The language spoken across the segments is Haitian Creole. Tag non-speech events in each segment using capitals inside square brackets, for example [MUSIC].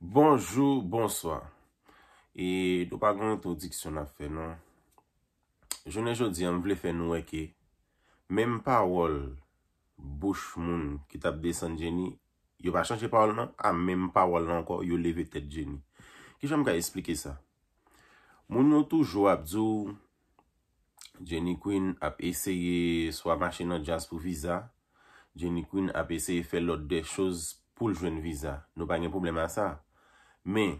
Bonjou, bonswa E do pa gen yon ton dik si yon a fe nan Jounen joudi an vle fe nou weke Mem pa wol Bouch moun ki tap desan jeni Yo pa chanje pa wol nan A mem pa wol nan anko yo leve tet jeni Kishan m ka esplike sa Moun yo toujou ap zou Jenny Queen ap eseye Swa mashe nan jazz pou viza Jenny Queen ap eseye fe lot de chouz Poul jwen viza No pa nye problem a sa Men,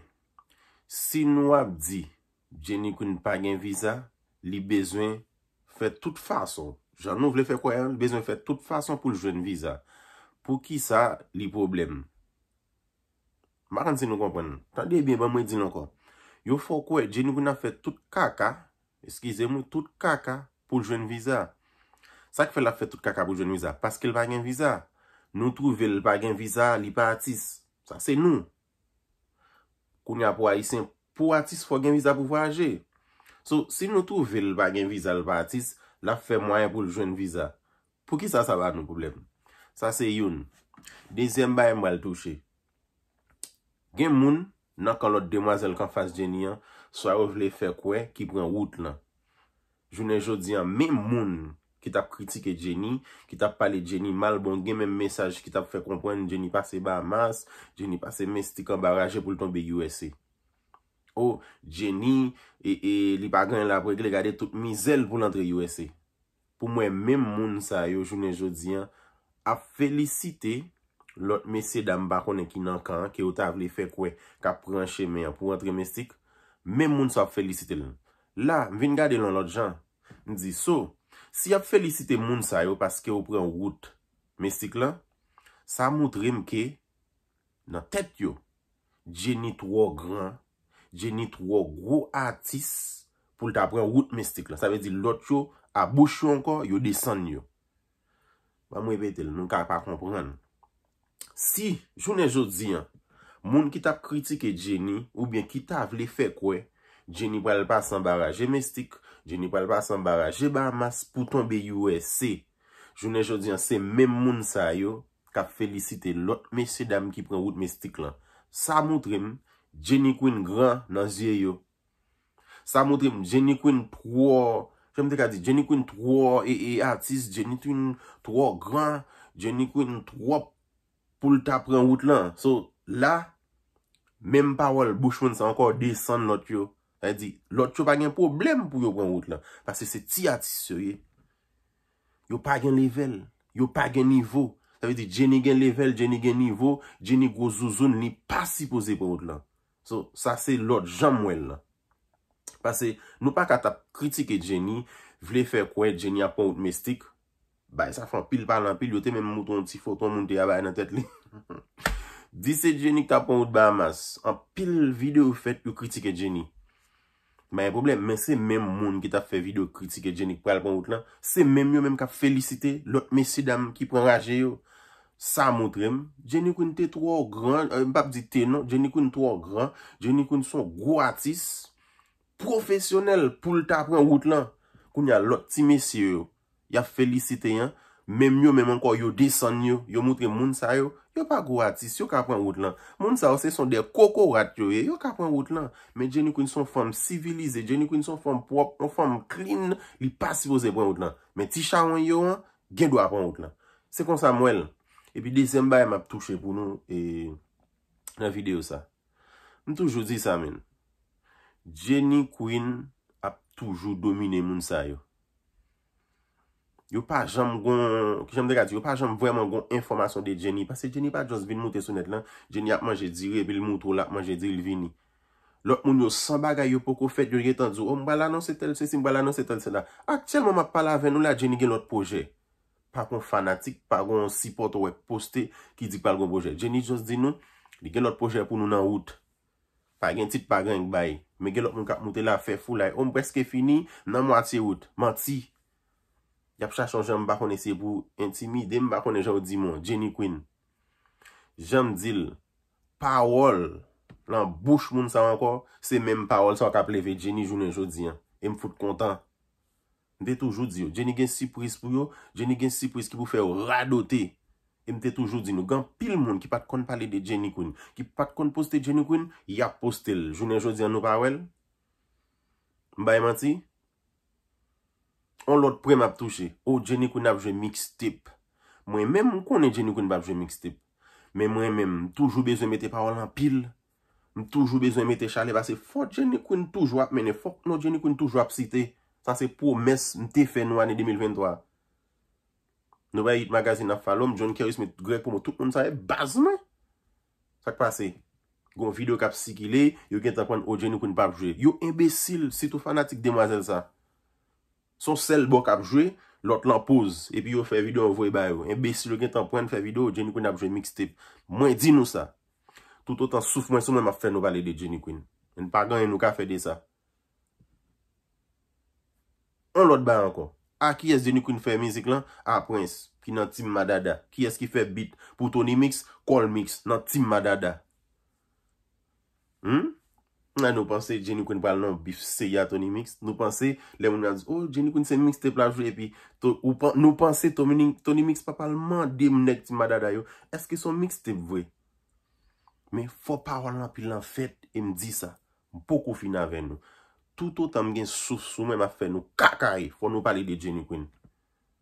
si nou ap di, jenikoun pa gen viza, li bezwen fè tout fason. Jan nou vle fè kwa, bezwen fè tout fason pou l'jwen viza. Pou ki sa, li problem. Makan se nou kompwen. Tandeye bie ban mwen di nou kon. Yo fò kwe, jenikoun a fè tout kaka, eskize mou, tout kaka pou l'jwen viza. Sa ki fè la fè tout kaka pou l'jwen viza? Paske l'pa gen viza. Nou trouve l'pa gen viza, li pa atis. Sa se nou. Ou ni apwa isen pou atis fwa gen viza pou fwa aje. So, si nou tou vel ba gen viza l pa atis, la fwe mwayen pou l jwen viza. Pou ki sa sa bat nou poublem? Sa se youn. Dezem ba yon mwal touche. Gen moun, nan kan lot demwazel kan fwas gen yon, swa ou vle fwe kwe ki pwen wout lan. Jounen jodi an, men moun. Ki tap kritike Jenny, ki tap pale Jenny mal bon, gen menm mesaj ki tap fe kompwen Jenny pase ba mas, Jenny pase mestyk an ba raje pou ltonbe USA. O, Jenny e, e li bagan la prek le gade tout mizel pou lantre USA. Pou mwen menm moun sa yo jounen jodian ap felicite lot mesye damba konen ki nankan ki o ta avle fekwe ka pranche men an pou lantre mestyk, menm moun sa ap felicite lon. La, vin gade lon lot jan, di sou... Si ap felisite moun sa yo paske yo pren route mestik la, sa mout rem ke nan tet yo jenit wou gran, jenit wou gro atis pou lta pren route mestik la. Sa ve di lot yo ap bouchou anko yo desen yo. Ba mou epete l, moun ka pa kompren. Si jounen joudi, moun ki ta kritike jenit ou bien ki ta avle fekwe, Jeni pral pa san baraje me stik. Jeni pral pa san baraje ba mas pouton be USC. Jounen jodian se men moun sa yo. Ka felicite lot me se dam ki pren wout me stik lan. Sa moutrim, Jeni Quinn gran nan zye yo. Sa moutrim, Jeni Quinn 3. Jem te ka di, Jeni Quinn 3. E, e artist, Jeni Quinn 3. Geni Quinn 3. Poul ta pren wout lan. So la, menm pawol Bushman sa ankor desan not yo. Ta ve di, lot chou pa gen problem pou yo pon wot lan. Pase se ti atis se ye, yo pa gen level, yo pa gen nivou. Ta ve di, jeni gen level, jeni gen nivou, jeni gozouzoun ni pasi pose pon wot lan. So, sa se lot jam wèl lan. Pase nou pa kata kritike jeni, vle fè kwen jeni apon wot mestik. Bay, sa fè an pil palan pil, yo te men mouton ti foton moun te yabay nan tet li. [LAUGHS] Di se jeni kata pon wot ba mas, an pil video fèt pou kritike jeni. Maye problem, men se menm moun ki ta fe video kritike jenik pral pou an wout lan, se menm yo menm ka felicite lot mesye dam ki pran raje yo, sa motrem, jenikoun te tro gran, jenikoun tro gran, jenikoun son gro atis, profesyonel pou lta pran wout lan, koun ya lot ti mesye yo, ya felicite yon Mem yo, mem anko yo deson yo, yo moutre moun sa yo, yo pa gwo atis, yo ka pon wot lan. Moun sa yo se son de koko rat yo e, yo ka pon wot lan. Me Jenny Quinn son form sivilize, Jenny Quinn son form prop, non form clean, li pasivo se pon wot lan. Me tisha yon yon, gen dwa pon wot lan. Se kon sa mwen, epi dezemba yon ap touche pou nou e nan video sa. M toujou di sa men, Jenny Quinn ap toujou domine moun sa yo. Yow pa jom gwen, ki jom dekati, yow pa jom vwèman gwen informasyon de Jenny. Pase Jenny pa jos vin mwote sou net lan. Jenny apman je diri e bil mwoto la apman je diri l vini. Lot moun yow san bagay yow poko fet yow jetan zu. Om oh, bala nan setel se sim, bala nan setel se la. Ak chèl mwen ma pala avè nou la Jenny gen lot pojè. Pa kon fanatik, pa kon sipoto we poste ki di pal gwen pojè. Jenny jos di nou, di gen lot pojè pou nou nan wout. Pa gen tit pa gen yon bayi. Me gen lot mwen kap mwote la fe fwou la. Om oh, beske fini, nan mwati wout. Yap chachan jèm bakone se pou intimide, jèm bakone jèm ou di moun, Jenny Quinn. Jèm dil, pawol, lan bouch moun sa wanko, se menm pawol sa wak apleve Jenny jounen joudian. Jèm e foute kontan. Jèm te toujou di yo, Jenny gen sipris pou yo, Jenny gen sipris ki pou fè radote. Jèm e te toujou di nou, gan pil moun ki pat kon pale de Jenny Quinn. Ki pat kon poste Jenny Quinn, yap poste l. Jounen joudian nou pawol, mba emanti. On lot prem ap touche, ou oh, jenikoun ap jwe mixtip. Mwen men mwen konen jenikoun ap jwe mixtip. Men mwen men, mwen toujou bezon mette parol an pil. Mwen toujou bezon mette chale basse. Fok jenikoun toujou ap mene, fok nou jenikoun toujou ap site. Sa se pou mes mte fenwa ane 2023. Nou baye hit magazin ap falo, mwen jenikeris met grek pou mwen tout moun sa e bazme. Sa kwa se? Gon videok ap sikile, yo gen takwane ou oh, jenikoun ap jwe. Yo imbesil, sitou fanatik demwazel sa. Son sel bok apjwe, lot lan pouz, epi yo fè video an vwe bayo. En besi lo gen tanpwen fè video ou Jenny Quinn apjwe mixtep. Mwen di nou sa. Tout otan souf mwen sou mwen ma fè nou balede Jenny Quinn. En pagan en nou ka fè de sa. On lot bay an kon. A ki es Jenny Quinn fè mizik lan? A Prince, ki nan Tim Madada. Ki es ki fè beat? Pou Tony Mix, Cole Mix, nan Tim Madada. Hmm? Nan nou panse Jenny Quinn pal nan bifse ya Tony Mix? Nou panse, le moun an zi, o oh, Jenny Quinn se mixte planjwe epi? Nou panse Tony Mix pa palman dem nek ti madada yo? Eske son mixte vwe? Me fwa pa walan pi lan fet e mdi sa. Mpoko finan ven nou. Toutotan mgen sousou mwen ma fe nou kakaye fwa nou pali de Jenny Quinn.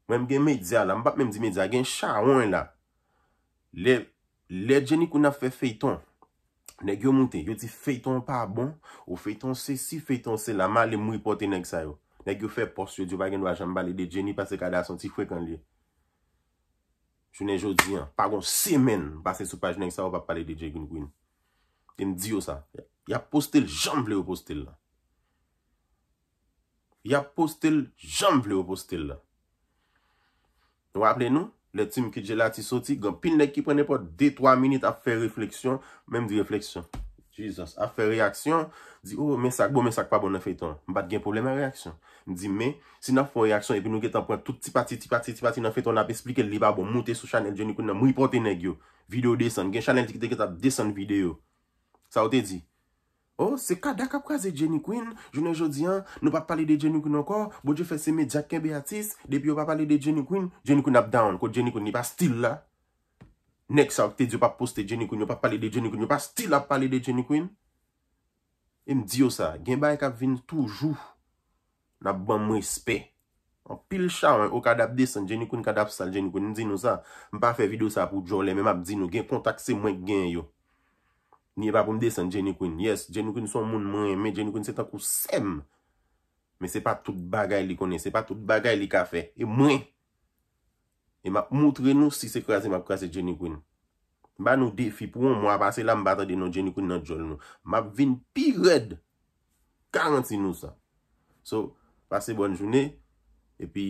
Mwen mgen media la, mbap mwen mdi media, gen chawon la. Le Jenny Quinn a fe feyton. Nèk yo moun ten, yo ti fey ton pa bon ou fey ton se si fey ton se la ma le mou yi pote nèk sa yo. Nèk yo fey post yo diyo bagen wajan bali de dje ni pase kade asanti fwekan li. Jounen jo diyan, pagon semen base soupaj nèk sa wap pale de dje gwen gwen. Te m diyo sa, ya postel jan vle ou postel la. Ya postel jan vle ou postel la. Nou aple nou? le tim ki jela ti soti, gon pil nek ki prene po, dey 3 minute a fe refleksyon, menm di refleksyon. Jesus, a fe reaksyon, di ou, oh, mè sakbo, mè sakpa, bon an fey ton, mbat gen problem an reaksyon. Di mè, si nan fo reaksyon, epi nou get apwen, tout ti pati, ti pati, ti pati, nan fey ton ap esplike, li ba bon, moutè sou chanel, jenikou nan mou ipote negyo, video desan, gen chanel di ki te get ap desan video. Sa ou te di? O, oh, se kada kap kaze Jenny Quinn, jounen jodi an, nou pa pali de Jenny Quinn anko, bo dje fese me Jacken Beatis, depi yo pa pali de Jenny Quinn, Jenny Quinn ap down, ko Jenny Quinn ni pa still la. Next out, te di yo pa poste Jenny Quinn, yo pa pali de Jenny Quinn, yo pa still la pali de Jenny Quinn. E m diyo sa, gen baye kap vin toujou, nap ban mwen espè. An pil chan, o ka adap desan, Jenny Quinn ka adap sal, Jenny Quinn, m diyo sa, m pa fe video sa pou jounen, m ap diyo sa, kontakse mwen gen yo. Ni e pa pou m de san Jenny Quinn. Yes, Jenny Quinn son moun mwen eme. Jenny Quinn se tan pou sem. Me se pa tout bagay li konen. Se pa tout bagay li ka fe. E mwen. E ma moutre nou si se krasi ma krasi Jenny Quinn. Ba nou defi pou mwa. Pase la mbata di nou Jenny Quinn nan jol nou. Ma vin pi red. 40 sinou sa. So, pase bon jouni. E pi.